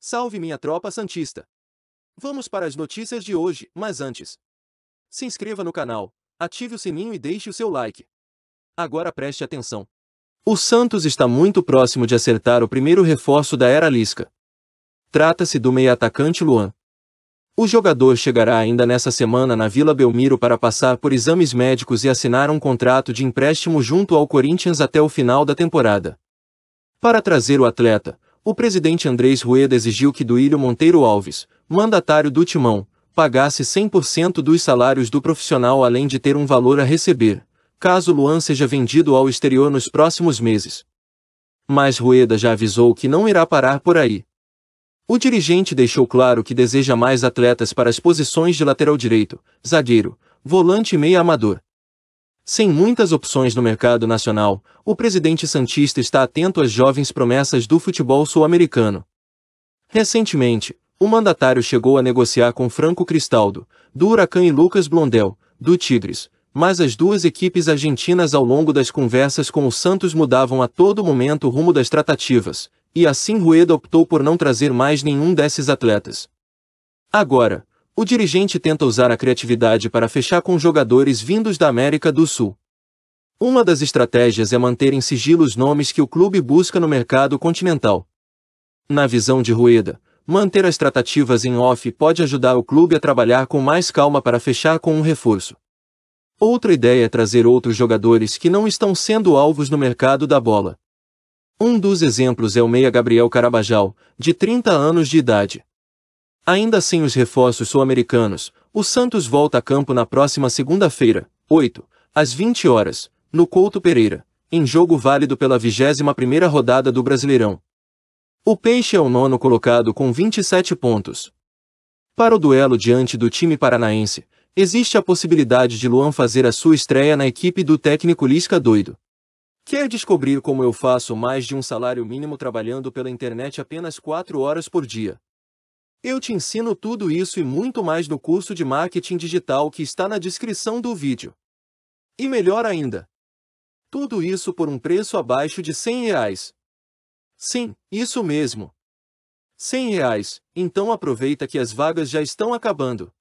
Salve minha tropa santista! Vamos para as notícias de hoje, mas antes. Se inscreva no canal, ative o sininho e deixe o seu like. Agora preste atenção. O Santos está muito próximo de acertar o primeiro reforço da era Lisca. Trata-se do meia atacante Luan. O jogador chegará ainda nessa semana na Vila Belmiro para passar por exames médicos e assinar um contrato de empréstimo junto ao Corinthians até o final da temporada. Para trazer o atleta, o presidente Andrés Rueda exigiu que Duílio Monteiro Alves, mandatário do Timão, pagasse 100% dos salários do profissional além de ter um valor a receber, caso Luan seja vendido ao exterior nos próximos meses. Mas Rueda já avisou que não irá parar por aí. O dirigente deixou claro que deseja mais atletas para as posições de lateral direito, zagueiro, volante e meia amador. Sem muitas opções no mercado nacional, o presidente Santista está atento às jovens promessas do futebol sul-americano. Recentemente, o mandatário chegou a negociar com Franco Cristaldo, do Huracan e Lucas Blondel, do Tigres, mas as duas equipes argentinas ao longo das conversas com o Santos mudavam a todo momento o rumo das tratativas, e assim Rueda optou por não trazer mais nenhum desses atletas. Agora, o dirigente tenta usar a criatividade para fechar com jogadores vindos da América do Sul. Uma das estratégias é manter em sigilo os nomes que o clube busca no mercado continental. Na visão de Rueda, manter as tratativas em off pode ajudar o clube a trabalhar com mais calma para fechar com um reforço. Outra ideia é trazer outros jogadores que não estão sendo alvos no mercado da bola. Um dos exemplos é o meia Gabriel Carabajal, de 30 anos de idade. Ainda sem assim, os reforços sul-americanos, o Santos volta a campo na próxima segunda-feira, 8, às 20 horas, no Couto Pereira, em jogo válido pela 21ª rodada do Brasileirão. O Peixe é o nono colocado com 27 pontos. Para o duelo diante do time paranaense, existe a possibilidade de Luan fazer a sua estreia na equipe do técnico Lisca Doido. Quer descobrir como eu faço mais de um salário mínimo trabalhando pela internet apenas 4 horas por dia? Eu te ensino tudo isso e muito mais no curso de marketing digital que está na descrição do vídeo. E melhor ainda, tudo isso por um preço abaixo de 100 reais. Sim, isso mesmo. 100 reais, então aproveita que as vagas já estão acabando.